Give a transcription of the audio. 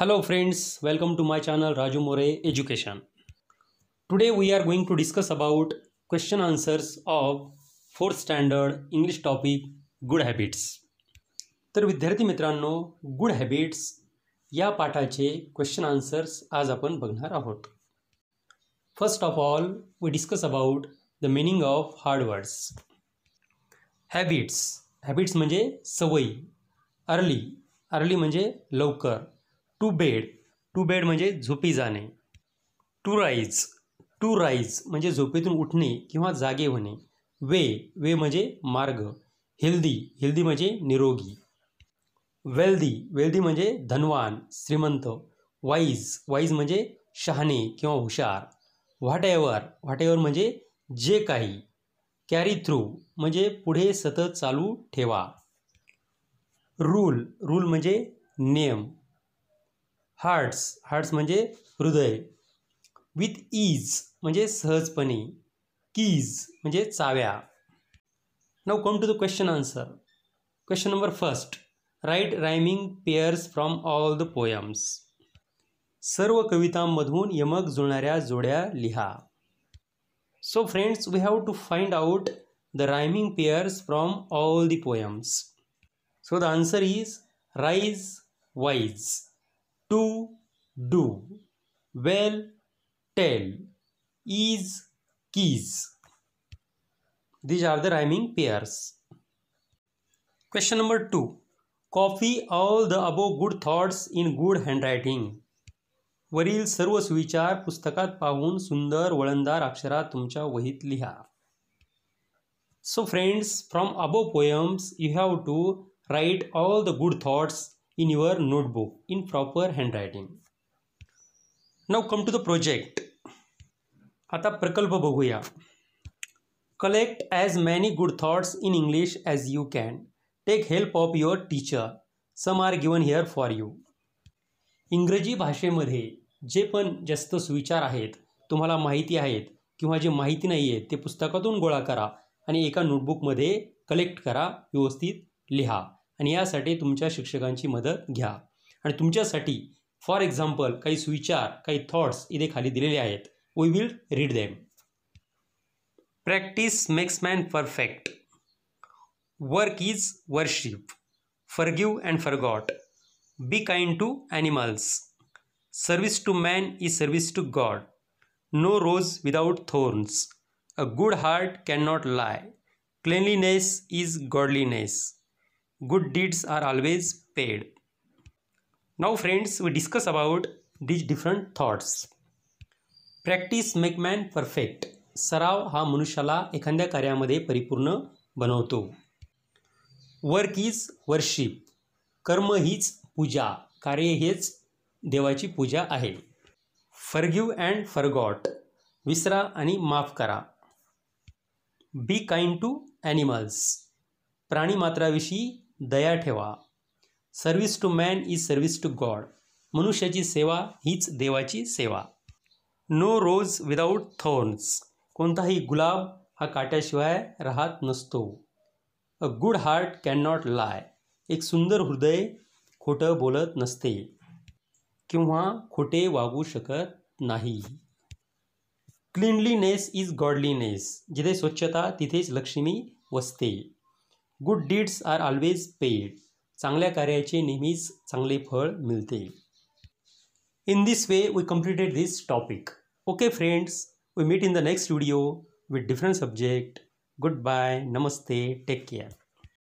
Hello friends welcome to my channel Raju More education today we are going to discuss about question answers of fourth standard English topic good habits तर विद्यार्थी मित्रांनो good habits या पाठाचे question answers आज आपण बघणार आहोत first of all we discuss about the meaning of hard words habits habits म्हणजे सवयी अर्ली अर्ली म्हणजे लवकर टू बेड टू बेड म्हणजे झोपी जाणे टू राईज टू राईज म्हणजे झोपेतून उठणे किंवा जागे होणे वे वे म्हणजे मार्ग हेल्दी हेल्दी म्हणजे निरोगी वेल्दी वेल्दी म्हणजे धनवान श्रीमंत वाईज वाईज म्हणजे शहाणे किंवा हुशार व्हॉट एव्हर म्हणजे जे काही कॅरी थ्रू म्हणजे पुढे सतत चालू ठेवा रूल रूल म्हणजे नियम हार्ट्स हार्ट्स म्हणजे हृदय विथ इज म्हणजे सहजपणे कीज म्हणजे चाव्या नाव come to the question answer question number first write rhyming pairs from all the poems सर्व कवितांमधून यमक जुळणाऱ्या जोड्या लिहा so friends we have to find out the rhyming pairs from all the poems so the answer is rise wise to do well tell ease keys these are the rhyming pairs question number two copy all the above good thoughts in good handwriting वरील सर्व सुविचार पुस्तकात पाहून सुंदर वळणदार अक्षरात तुमच्या वहीत लिहा so friends from above poems you have to write all the good thoughts in your notebook in proper handwriting. Now come to the project. आता प्रकल्प बघूया collect as many good thoughts in English as you can take help of your teacher some are given here for you इंग्रजी भाषेमध्ये जे पण जास्त सुविचार आहेत तुम्हाला माहिती आहेत किंवा जे माहिती नाही आहेत ते पुस्तकातून गोळा करा आणि एका नोटबुकमध्ये कलेक्ट करा व्यवस्थित लिहा आणि यासाठी तुमच्या शिक्षकांची मदत घ्या आणि तुमच्यासाठी फॉर एक्झाम्पल काही सुविचार काही थॉट्स इथे खाली दिलेले आहेत we will read them practice makes man perfect work is worship forgive and forgot be kind to animals service to man is service to God no rose without thorns a good heart can not lie cleanliness is godliness good deeds are always paid now friends we discuss about these different thoughts practice make man perfect सराव हा मनुष्याला एखाद्या कार्यामध्ये परिपूर्ण बनवतो work is worship कर्म हीच पूजा कार्य हेच देवाची पूजा आहे फरगिव अँड फरगॉट विसरा आणि माफ करा बी काइंड टू ॲनिमल्स प्राणीमात्राविषयी दया ठेवा service to man is service to God मनुष्याची सेवा हीच देवाची सेवा नो रोज विदाऊट थोर्न्स कोणताही गुलाब हा काट्याशिवाय राहत नसतो a good heart can not lie एक सुंदर हृदय खोटं बोलत नसते किंवा खोटे वागू शकत नाही क्लिनलीनेस इज गॉडलीनेस जिथे स्वच्छता तिथेच लक्ष्मी वसते good deeds are always paid चांगल्या कार्याचे नेहमीच चांगले फळ मिळते in this way we completed this topic okay friends we meet in the next video with different subject goodbye नमस्ते टेक केअर